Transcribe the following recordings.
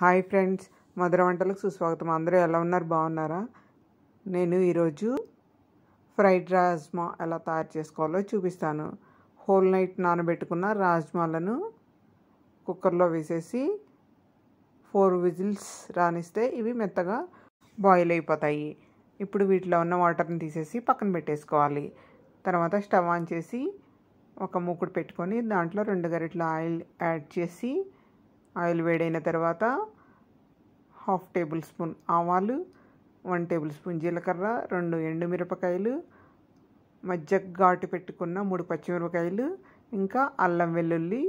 hi friends మధుర వంటలకు సుస్వాగతం అందరూ ఎలా ఉన్నారు బాగున్నారా నేను ఈరోజు ఫ్రైడ్ రాజ్మా ఎలా తయారు చేసుకోవాలో చూపిస్తాను హోల్ నైట్ నానబెట్టుకున్న రాజ్మాలను కుక్కర్లో వేసేసి ఫోర్ విజిల్స్ రానిస్తే ఇవి మెత్తగా బాయిల్ అయిపోతాయి ఇప్పుడు వీటిలో ఉన్న వాటర్ని తీసేసి పక్కన పెట్టేసుకోవాలి తర్వాత స్టవ్ ఆన్ చేసి ఒక మూకుడు పెట్టుకొని దాంట్లో రెండు గరిటల ఆయిల్ యాడ్ చేసి ఆయిల్ వేడైన తర్వాత హాఫ్ టేబుల్ స్పూన్ ఆవాలు వన్ టేబుల్ స్పూన్ జీలకర్ర రెండు ఎండుమిరపకాయలు మధ్య ఘాటు పెట్టుకున్న మూడు పచ్చిమిరపకాయలు ఇంకా అల్లం వెల్లుల్లి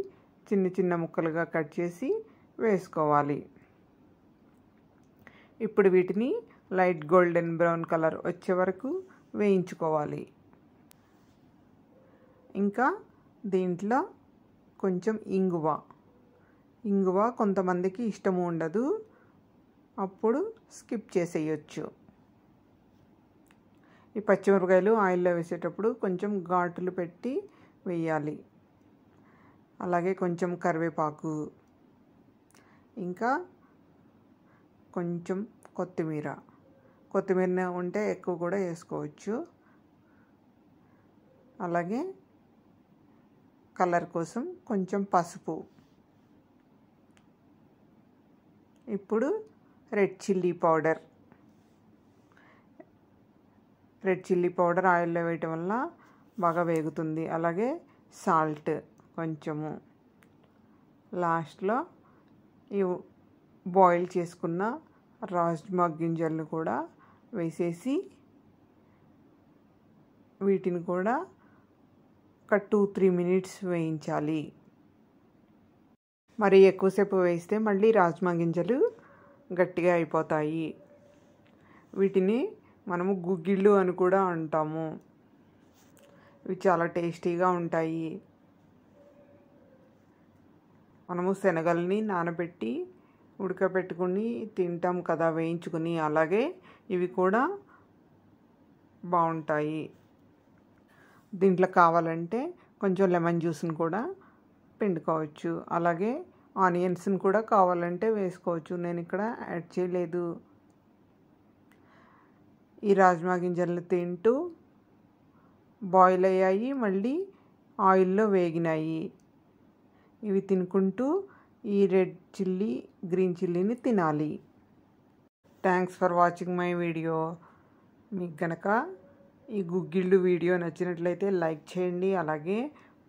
చిన్న చిన్న ముక్కలుగా కట్ చేసి వేసుకోవాలి ఇప్పుడు వీటిని లైట్ గోల్డెన్ బ్రౌన్ కలర్ వచ్చే వరకు వేయించుకోవాలి ఇంకా దీంట్లో కొంచెం ఇంగువ ఇంగువ కొంతమందికి ఇష్టము ఉండదు అప్పుడు స్కిప్ చేసేయచ్చు ఈ పచ్చిమిరపకాయలు ఆయిల్లో వేసేటప్పుడు కొంచెం ఘాటులు పెట్టి వేయాలి అలాగే కొంచెం కరివేపాకు ఇంకా కొంచెం కొత్తిమీర కొత్తిమీర ఉంటే ఎక్కువ కూడా వేసుకోవచ్చు అలాగే కలర్ కోసం కొంచెం పసుపు ఇప్పుడు red chilli powder red chilli powder ఆయిల్లో వేయటం వల్ల బాగా వేగుతుంది అలాగే సాల్ట్ కొంచెము లాస్ట్లో ఈ బాయిల్ చేసుకున్న రాజ్మా గింజలను కూడా వేసేసి వీటిని కూడా ఒక టూ త్రీ మినిట్స్ వేయించాలి మరి ఎక్కువసేపు వేస్తే మళ్ళీ రాజ్మా గింజలు గట్టిగా అయిపోతాయి వీటిని మనము గుగ్గిళ్ళు అని కూడా అంటాము ఇవి చాలా టేస్టీగా ఉంటాయి మనము శనగల్ని నానబెట్టి ఉడకబెట్టుకుని తింటాం కదా వేయించుకుని అలాగే ఇవి కూడా బాగుంటాయి దీంట్లో కావాలంటే కొంచెం లెమన్ జ్యూస్ని కూడా పిండుకోవచ్చు అలాగే ఆనియన్స్ని కూడా కావాలంటే వేసుకోవచ్చు నేను ఇక్కడ యాడ్ చేయలేదు ఈ రాజ్మా గింజలను తింటూ బాయిల్ అయ్యాయి మళ్ళీ ఆయిల్లో వేగినాయి ఇవి తినుకుంటూ ఈ రెడ్ చిల్లీ గ్రీన్ చిల్లీని తినాలి thanks for watching my video మీకు గనక ఈ గుగ్గిళ్ళు వీడియో నచ్చినట్లయితే లైక్ చేయండి అలాగే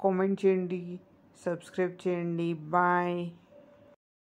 కామెంట్ చేయండి సబ్స్క్రైబ్ చేయండి బాయ్